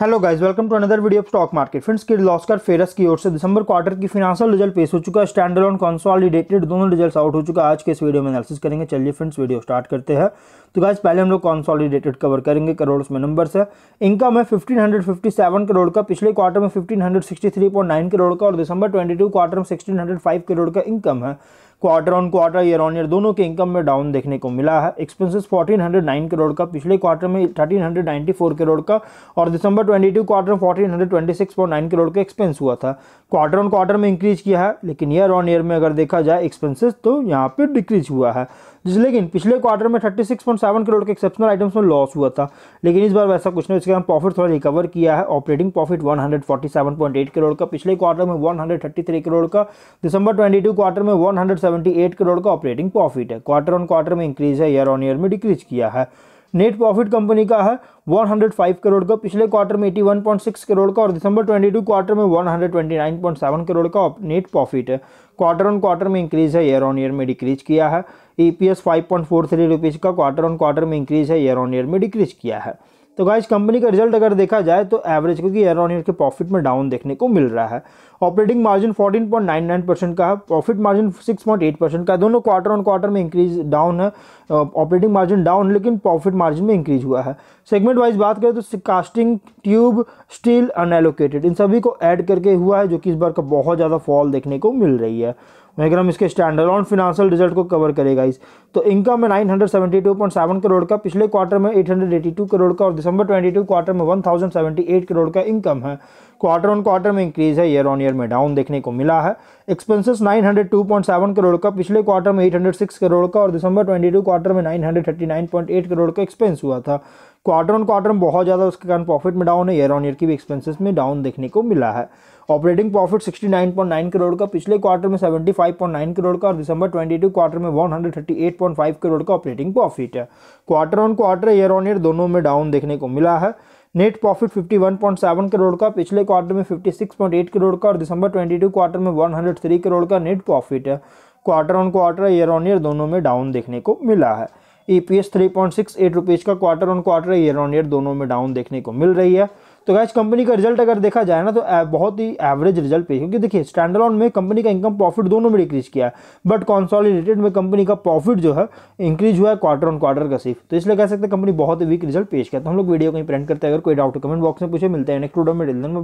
hello guys welcome to another video of stock market friends की लॉस्कर फेरस की ओर से दिसंबर क्वार्टर की फिनाशियल रिजल्ट पेश हो चुका है स्टैंडर्ड ऑन कॉन्सॉलिडेटेड दोनों रिजल्ट्स आउट हो चुका है आज के इस वीडियो में एनालिसिस करेंगे चलिए फ्रेंड्स वीडियो स्टार्ट करते हैं तो गाइस पहले हम लोग कॉन्सॉलिडेटेड कवर करेंगे करोड़ में नंबर है इनकम है फिफ्टीन करोड़ का पिछले क्वार्टर में फिफ्टीन करोड़ का और दिसंबर ट्वेंटी क्वार्टर में सिक्सटीन करोड़ का इनकम है quarter on quarter year on year दोनों के इनकम में डाउन देखने को मिला है एक्सपेंसेस 1409 करोड़ का पिछले क्वार्टर में 1394 करोड़ का और दिसंबर 22 क्वार्टर में 1426.9 करोड़ का एक्सपेंस हुआ था क्वार्टर ऑन क्वार्टर में इंक्रीज किया है लेकिन ईयर ऑन ईयर में अगर देखा जाए एक्सपेंसेस तो यहाँ पर डिक्रीज हुआ है लेकिन पिछले क्वार्टर में thirty six point seven crore के एक्सेप्शनल आइटम्स में लॉस हुआ था लेकिन इस बार वैसा कुछ नहीं इसके कारण प्रॉफिट थोड़ा रिकवर किया है operating profit one hundred forty seven point eight crore का पिछले क्वार्टर में हंड्रेड थर्टी थ्री करोड़ का दिसंबर ट्वेंटी टू क्वार्टर में one hundred seventy eight crore का ऑपरेटिंग प्रॉफिट है क्वार्टर ऑन क्वार्टर में इंक्रीज है ईयर ऑन ईयर में डिक्रीज किया है नेट प्रॉफिट कंपनी का है 105 करोड़ का पिछले क्वार्टर में 81.6 करोड़ का और दिसंबर 22 क्वार्टर में 129.7 करोड़ का नेट प्रॉफिट है क्वार्टर ऑन क्वार्टर में इंक्रीज है ईयर ऑन ईयर में डिक्रीज किया है ई पी एस का क्वार्टर ऑन क्वार्टर में इंक्रीज है ईयर ऑन ईयर में डिक्रीज किया है तो गाइज कंपनी का रिजल्ट अगर देखा जाए तो एवरेज क्योंकि ईयर ऑन ईयर के प्रॉफिट में डाउन देखने को मिल रहा है ऑपरेटिंग मार्जिन 14.99 परसेंट का है प्रॉफिट मार्जिन 6.8 परसेंट का दोनों क्वार्टर ऑन क्वार्टर में इंक्रीज डाउन है ऑपरेटिंग मार्जिन डाउन लेकिन प्रॉफिट मार्जिन में इंक्रीज हुआ है सेगमेंट वाइज बात करें तो कास्टिंग ट्यूब स्टील अनएलोकेटेड इन सभी को ऐड करके हुआ है जो कि इस बार का बहुत ज़्यादा फॉल देखने को मिल रही है वहीं अगर हम इसके स्टैंडर्ड ऑन फिनेंशियल रिजल्ट को कवर करेगा इस तो इनकम है सेवन करोड़ का पिछले क्वार्टर में 882 करोड़ का और दिसंबर 22 क्वार्टर में 1078 करोड़ का इनकम है क्वार्टर ऑन क्वार्टर में इंक्रीज है ईयर ऑन ईयर में डाउन देखने को मिला है एक्सपेंसेस 902.7 करोड़ का पिछले क्वार्टर में 806 करोड़ का और दिसंबर 22 क्वार्टर में 939.8 करोड़ का एक्सपेंस हुआ था क्वार्टर ऑन क्वार्टर में बहुत ज़्यादा उसके कारण प्रॉफिट में डाउन है ईयर ऑन ईयर की भी एक्सपेंसेस में डाउन देखने को मिला है ऑपरेटिंग प्रॉफिट 69.9 करोड़ का पिछले क्वार्टर में 75.9 करोड़ का और दिसंबर 22 क्वार्टर में 138.5 करोड़ का ऑपरेटिंग प्रॉफिट है quarter on quarter year on year दोनों में डाउन देखने को मिला है नेट प्रॉफिट 51.7 करोड़ का पिछले क्वार्टर में 56.8 करोड़ का और दिसंबर 22 क्वार्टर में 103 करोड़ का नेट प्रॉफिट है quarter on quarter year on year दोनों में डाउन देखने को मिला है E P S three point six eight rupees का quarter on quarter year on year दोनों में डाउन देखने को मिल रही है तो गैज कंपनी का रिजल्ट अगर देखा जाए ना तो बहुत ही एवरेज रिजल्ट पे क्योंकि देखिए ऑन में कंपनी का इनकम प्रॉफिट दोनों में डिक्रीज किया है बट कॉन्सॉलिडेटेड में कंपनी का प्रॉफिट जो है इंक्रीज हुआ है क्वार्टर ऑन क्वार्टर का सिर्फ तो इसलिए कह सकते हैं कंपनी बहुत ही वीक रिजल्ट पेश किया तो हम लोग वीडियो कहीं प्रिंट करते हैं अगर कोई डाउट कमेंट बॉक्स में पूछे मिलते हैं नेक्स्ट वीडियो में